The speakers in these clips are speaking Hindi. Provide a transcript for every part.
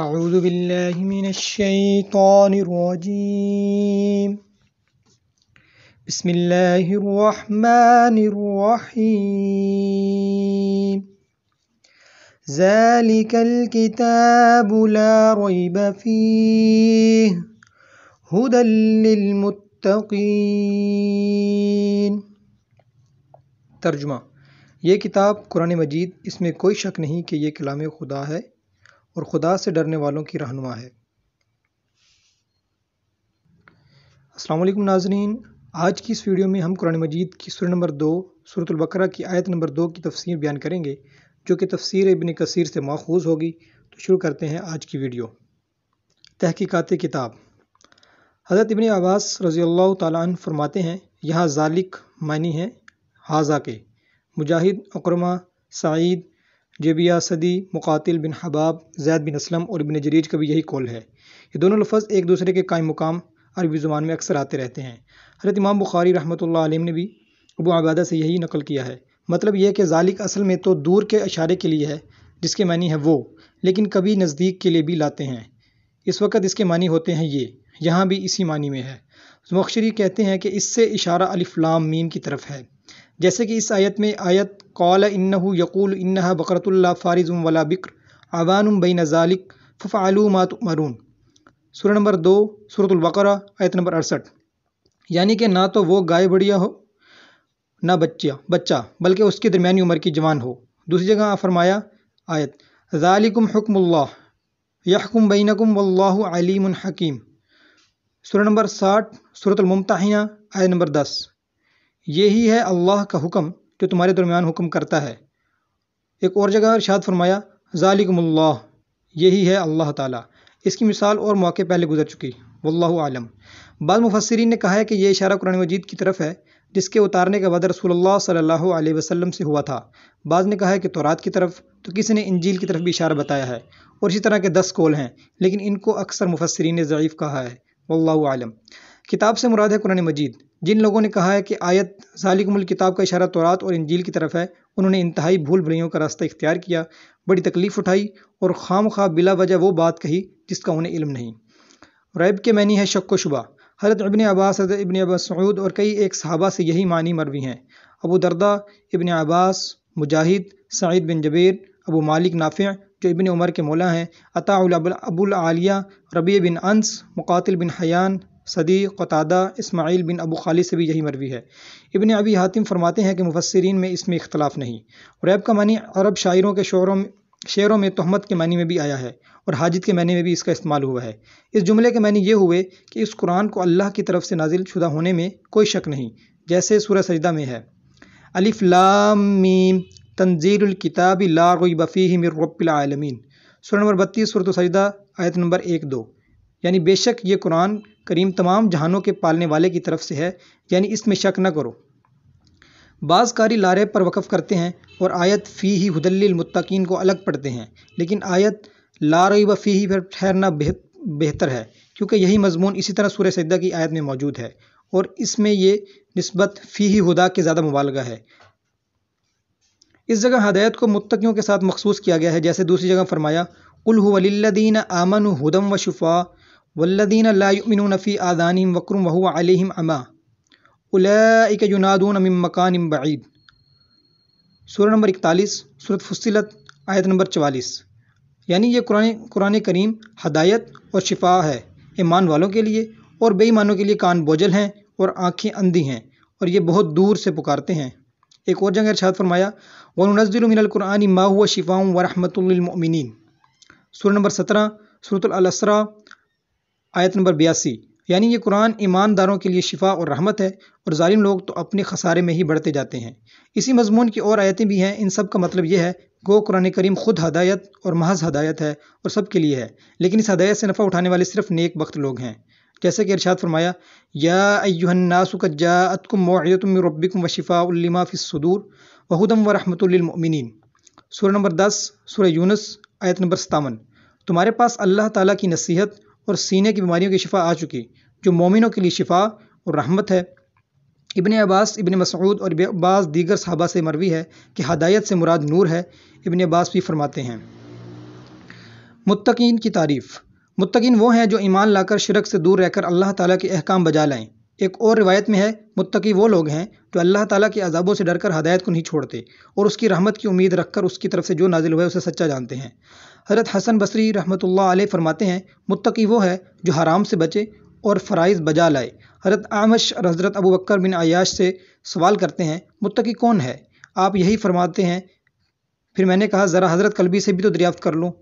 أعوذ بالله من الشيطان الرجيم بسم الله الرحمن الرحيم ذلك الكتاب لا ريب فيه هدى للمتقين ترجمة یہ کتاب قرآن مجید اس میں کوئی شک نہیں کہ یہ کلام خدا ہے और खुदा से डरने वालों की रहनुमा है असलम नाजरीन आज की इस वीडियो में हम कुरान मजीद की सुर नंबर दो सूरतलबकरा की आयत नंबर दो की तफसीर बयान करेंगे जो कि तफसीर इबन कसर से माखूज होगी तो शुरू करते हैं आज की वीडियो तहकीकत किताब हज़रत इबन आवास रज़ी अल्लाह तन फरमाते हैं यहाँ जालिक मानी है हाजा के मुजाहिद अक्रमा सईद जेबिया सदी मुकातिल बिन हबाब जैद बिन असलम और बिन जरीज का भी यही कौल है ये दोनों लफ्ज़ एक दूसरे के कायम मुकाम अरबी ज़ुबान में अक्सर आते रहते हैं हरत इमाम बुखारी रहमत आलम ने भी अबू आबादा से यही नकल किया है मतलब यह कि जालिक असल में तो दूर के इशारे के लिए है जिसके मानी है वो लेकिन कभी नज़दीक के लिए भी लाते हैं इस वक्त इसके मानी होते हैं ये यहाँ भी इसी मानी में है मख्शरी कहते हैं कि इससे इशारा अलिफ्लाम मीम की तरफ है जैसे कि इस आयत में आयत कौल इन्नहु यकूल इन्नहा बकरतुल्ला फ़ारिज़ुम वला बिक्र अवानुम बई नज़ालिक फ़फ़ालू मात मरून सूर्य नंबर दो सूरतुल्बकर आयत नंबर अड़सठ यानी कि ना तो वो गाय बढ़िया हो ना बच्चा बच्चा बल्कि उसके दरमियानी उम्र की जवान हो दूसरी जगह फरमाया आयत ज़ालिकुम हकमल्ला यहकुम बैनकुम वल्लाहु अलीमुन हकीम सूर्य नंबर साठ सूरतमता आयत नंबर दस ये ही है अल्लाह का हुक्म जो तुम्हारे दरमियान हुक्म करता है एक और जगह अरशाद फरमाया ज़ालिकमल्ला यही है अल्लाह ताला इसकी मिसाल और मौके पहले गुजर चुकी वल्लाहु आलम बाद मुफसरीन ने कहा है कि यह इशारा कुरान मजीद की तरफ है जिसके उतारने का बाद रसूलुल्लाह सल्लल्लाहु अलैहि वसल्लम से हुआ था बाद ने कहा है कि तौरात की तरफ तो किसी ने इंजील की तरफ भी इशारा बताया है और इसी तरह के दस कौल हैं लेकिन इनको अक्सर मुफसरीन ने ज़यीफ़ कहा है वल्लाह आलम किताब से मुराद है कुरान मजीद जिन लोगों ने कहा है कि आयत जालिकमुल किताब का इशारा तौरात और इंजील की तरफ है उन्होंने इंतहाई भूल भलियों का रास्ता इख्तियार किया बड़ी तकलीफ़ उठाई और खाम खा बिला वजह वो बात कही जिसका उन्हें इल्म नहीं रैब के मैनी है शक व शुबा हज़रत इबन अब्बास हज़रत इबन सऊद और कई एक सहाबा से यही मानी मरवी हैं अबू दरदा इबन अब्बास मुजाहिद सईद बिन जबेर अबू मालिक नाफ़ जो इबन उमर के मौला हैं Ataul Abul Aliya Rabi bin Anas Muqatil bin Hayyan Suddi Qatada Ismail बिन अबू खाली से भी यही मरवी है इबन अबी हातिम फरमाते हैं कि मुफसरीन में इसमें इख्तलाफ नहीं रैब का मानी अरब शायरों के शोरों में शेरों में तहमत के मानी में भी आया है और हाजिद के मानी में भी इसका इस्तेमाल हुआ है इस जुमले के मानी ये हुए कि इस कुरान को अल्लाह की तरफ से नाजिल शुदा होने में कोई शक नहीं जैसे सूरह सजदा में है अलिफ लाम मीम तंजीर किताब ला मिर रबालमीन सूर नंबर बत्तीस सुरत सजदा आयत नंबर एक दो यानी बेशक ये कुरान करीम तमाम जहानों के पालने वाले की तरफ से है यानी इसमें शक न करो बाज़ कारी लारे पर वक़ करते हैं और आयत फ़ी ही हदलमतकीन को अलग पढ़ते हैं लेकिन आयत लारई व फ़ी ही पर ठहरना बेहतर है क्योंकि यही मजमून इसी तरह सूर सदा की आयत में मौजूद है और इसमें ये नस्बत फ़ी ही हदा के ज़्यादा मुबालगा है इस जगह हदायत को मुतकियों के साथ मखसूस किया गया है जैसे दूसरी जगह फरमाया कुल आमन हदम व शफ़ा वल्लदीन लामिन फ़ी आदानिम वक्र वहु अलहम अमा उलैक जुनादून मिम मकान बईद सूर्य नंबर इकतालीस सूरत फुसिलत आयत नंबर चवालीस यानी ये कुरान कुरान करीम हदायत और शिफा है ईमान वालों के लिए और बेईमानों के लिए कान बोझल हैं और आँखें अंधी हैं और ये बहुत दूर से पुकारते हैं एक और जगह इरशाद फरमाया वनज़िलमिनकुरानी मा हुआ शिफाऊँ वरहमतमिन सूर नंबर सत्रह सूरतलसरा आयत नंबर बयासी यानी ये कुरान ईमानदारों के लिए शिफा और रहमत है और ालिम लोग तो अपने खसारे में ही बढ़ते जाते हैं इसी मजमून की और आयतें भी हैं इन सब का मतलब यह है गो कुरान करीम खुद हदायत और महज हदायत है और सब के लिए है लेकिन इस हदायत से नफ़ा उठाने वाले सिर्फ नेक वक्त लोग हैं जैसे कि अरशाद फरमाया या अयुन्नासुकजातकुम व वशिफ़ा उल्लिमा वहदम व रहमतमिन सूर्य नंबर दस सूर्य यूनस आयत नंबर सतावन तुम्हारे पास अल्लाह ताला की नसीहत और सीने की बीमारियों की शिफा आ चुकी जो मोमिनों के लिए शिफा और रहमत है इबन अब्बास इबन मसूद और बाज़ दीगर साहबा से मरवी है कि हदायत से मुराद नूर है इबन अब्बास भी फरमाते हैं मुतकीन की तारीफ़ मुतकीन वो हैं जो ईमान लाकर शिरक से दूर रहकर अल्लाह ताला के अहकाम बजा लाएं एक और रिवायत में है मुतकी वो लोग हैं जो तो अल्लाह ताला के अजाबों से डरकर हदायत को नहीं छोड़ते और उसकी रहमत की उम्मीद रखकर उसकी तरफ से जो नाजिल हुआ है उसे सच्चा जानते हैं हज़रत हसन बसरी रहमत आल फरमाते हैं मुतकी वो है जो हराम से बचे और फ़राइज़ बजा लाए हज़रत आमश हज़रत अबू बकर बिन आयाश से सवाल करते हैं मुतकी कौन है आप यही फरमाते हैं फिर मैंने कहा ज़रा हज़रत कलबी से भी तो दरियाफ़त कर लूँ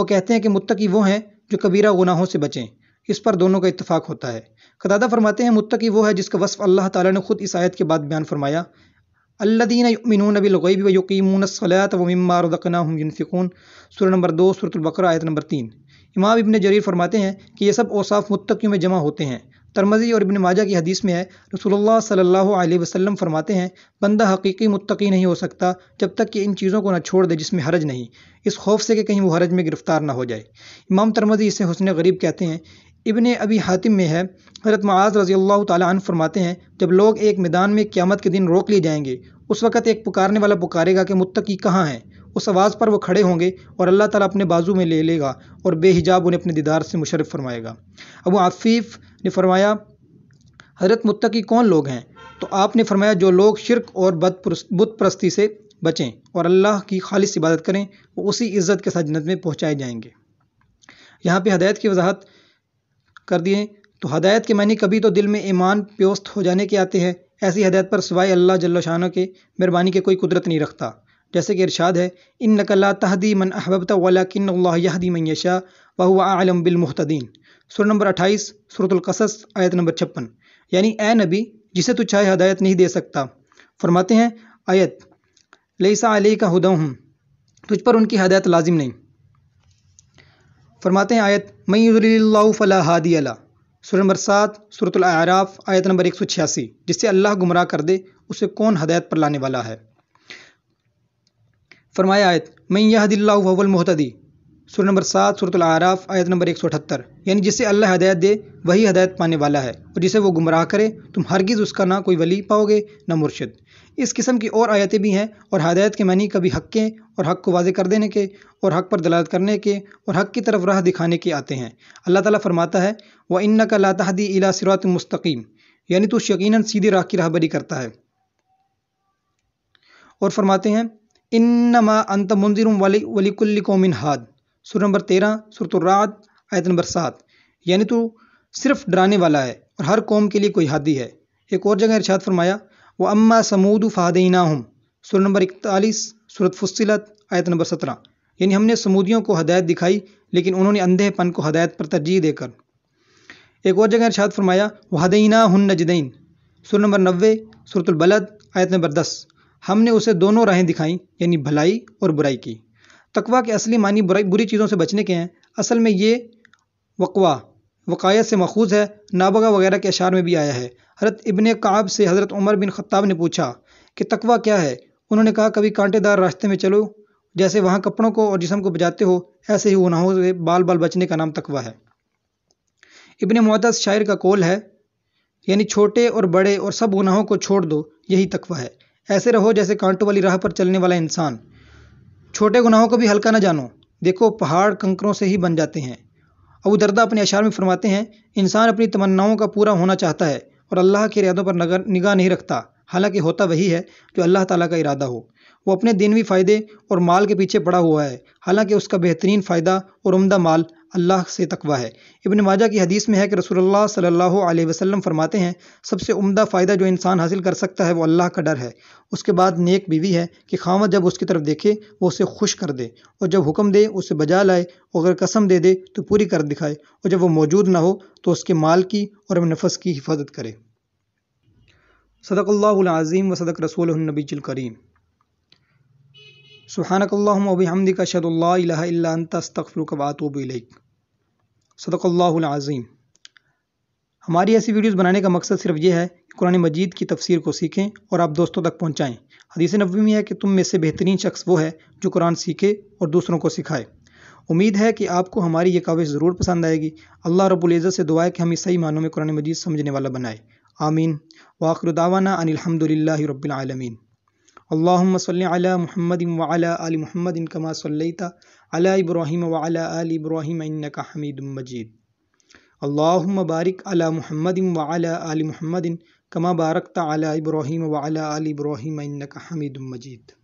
वो कहते हैं कि मुतकी वो हैं जो कबीरा गुनाहों से बचें इस पर दोनों का इतफ़ाक़ होता है कदादा फरमाते हैं मुतकी वो है जिसका वसफ़ अल्लाह ताला ने खुद इस आयत के बाद बयान फरमाया अल्लादीन मिनून बिलगैब व वम्मारदना यनफ़िकून सुर नंबर दो सुरतुल्बकर आयत नंबर तीन इमाम इबन जरीर फरमाते हैं कि ये सब औसाफ मुत्तकियों में जमा होते हैं तरमजी और इबन माजा की हदीस में है रसोल्ला सल्ला वसलम फरमाते हैं बंदा हकीकी मुतकी नहीं हो सकता जब तक कि इन चीज़ों को ना छोड़ दे जिसमें हरज नहीं इस खौफ से कि कहीं वो हरज में गिरफ्तार ना हो जाए इमाम तरमजी इसे हसन गरीब कहते हैं इबन अभी हातिम में है हज़रत माज रज़ी अल्लाह तन फरमाते हैं जब लोग एक मैदान में क़्यामत के दिन रोक लिए जाएंगे उस वक़्त एक पुकारने वाला पुकारेगा कि मुतकी कहाँ हैं उस आवाज़ पर वो खड़े होंगे और अल्लाह ताला अपने बाजू में ले लेगा और बेहिजाब उन्हें अपने दीदार से मुशरफ फरमाएगा अब आफ़ीफ़ ने फरमाया हज़रत मुतकी कौन लोग हैं तो आपने फरमाया जो लोग शिरक और बुत परस्ती से बचें और अल्लाह की खालिश इबादत करें वो उसी इज़्ज़त के साथ जन्नत में पहुँचाए जाएंगे यहाँ पर हदायत की वजाहत कर दिए तो हदायत के मानी कभी तो दिल में ईमान प्योस्त हो जाने के आते हैं ऐसी हदायत पर सिवाय अल्लाह जल्लाशाना के मेहरबानी के कोई कुदरत नहीं रखता जैसे कि इरशाद है इन नकल्ला तहदी मन अहबता वाला किन अल्लाहदी मैशा वह आलम बिलमुहतदीन सुर नंबर अट्ठाईस सूरतलकसस आयत नंबर छप्पन यानी ए नबी जिसे तो चाहे हदायत नहीं दे सकता फरमाते हैं आयत लईसा अली का हदम तुझ पर उनकी हदायत लाजिम नहीं फरमाते हैं आयत मई हादी अला सुर नंबर सात सूरतलाराफ़ आयत नंबर एक सौ छियासी जिससे अल्लाह गुमराह कर दे उसे कौन हदायत पर लाने वाला है फरमाया आयत मई यहदिल्लावलमहतदी सुर नंबर सात सूरतलाराफ़ आयत नंबर एक सौ अठहत्तर यानी जिसे अल्लाह हदायत दे वही हदायत पाने वाला है और जिसे वो गुमराह करे तुम हरगिज़ उसका ना कोई वली पाओगे ना मुर्शद इस किस्म की और आयतें भी हैं और हदायत के मनी कभी हक़ के और हक़ को वाजे कर देने के और हक़ पर दलालत करने के और हक़ की तरफ राह दिखाने के आते हैं अल्लाह ताला फरमाता है व इन्न का लातहदी इला सिरात मुस्तकीम यानी तो यकीन सीधी राह की राहबरी करता है और फरमाते हैं इन मा अंत मंजिर वाली वलीकुल्ल कौमिन हाद सुर नंबर तेरह सुरतुर्रात आयत नंबर सात यानी तो सिर्फ डराने वाला है और हर कौम के लिए कोई हादी है एक और जगह इर्शाद फरमाया व अम्मा समूद फ़ादीना हम सुर नंबर इकतालीस सूरत फुसलत आयत नंबर सत्रह यानी हमने समूदियों को हदायत दिखाई लेकिन उन्होंने अंधेपन को हदायत पर तरजीह देकर एक और जगह इरशाद फरमाया वहदीना हन नजदैन सुर नंबर नबे सूरतुलबलद आयत नंबर दस हमने उसे दोनों राहें दिखाई यानी भलाई और बुराई की तकवा के असली मानी बुरी चीज़ों से बचने के हैं असल में ये वकवा वक़ायत से मखूज़ है नाबगा वगैरह के अशार में भी आया है हरत इबन काब से हज़रत उमर बिन ख़त्ताब ने पूछा कि तकवा क्या है उन्होंने कहा कभी कांटेदार रास्ते में चलो जैसे वहाँ कपड़ों को और जिसम को बजाते हो ऐसे ही गुनाहों से बाल बाल बचने का नाम तकवा है इबन मुआद शायर का कौल है यानी छोटे और बड़े और सब गुनाहों को छोड़ दो यही तकवा है ऐसे रहो जैसे कांटों वाली राह पर चलने वाला इंसान छोटे गुनाहों को भी हल्का ना जानो देखो पहाड़ कंकरों से ही बन जाते हैं अब दर्दा अपने अशार में फरमाते हैं इंसान अपनी तमन्नाओं का पूरा होना चाहता है और अल्लाह के इरादों पर नगर निगाह नहीं रखता हालांकि होता वही है जो अल्लाह ताला का इरादा हो वो अपने दिनवी फ़ायदे और माल के पीछे पड़ा हुआ है हालांकि उसका बेहतरीन फ़ायदा और उमदा माल अल्लाह से तकवा है इबन माजा की हदीस में है कि रसूलुल्लाह सल्लल्लाहु अलैहि वसल्लम फरमाते हैं सबसे उम्दा फ़ायदा जो इंसान हासिल कर सकता है वो अल्लाह का डर है उसके बाद नेक बीवी है कि खामत जब उसकी तरफ देखे वो उसे खुश कर दे और जब हुक्म दे उसे बजा लाए और अगर कसम दे दे तो पूरी कर दिखाए और जब वो मौजूद ना हो तो उसके माल की और नफस की हिफाजत करे सदक अल्लाज़ीम व सदक रसूल नबील करीम सुहानकल्लाबिहमदिक अशदुल्लास्तफ़रुकबातबिलक सदक़ल्लाज़ीम हमारी ऐसी वीडियोस बनाने का मकसद सिर्फ ये है कि कुरान मजीद की तफसीर को सीखें और आप दोस्तों तक पहुँचाएँ हदीस नबी में है कि तुम में से बेहतरीन शख्स वो है जो कुरान सीखे और दूसरों को सिखाए उम्मीद है कि आपको हमारी ये काविश ज़रूर पसंद आएगी अल्लाह रबुल्ज़त से दुआ है कि हमें सही मानों में कुरान मजीद समझने वाला बनाए आमीन वाखरुदावाना अनिलहमदिल्ला रबालमीन अल्लाम सल महमद वाल महमद कमा सल्लता अला इब्राहिम वाल आल इब्राहिम इनका हमीद मजीद अल्लाम बारिक अला महमद वाल आल महमद कमा बारकता अला इब्राहिम वाल आल इब्राहिम इनका हमीद मजीद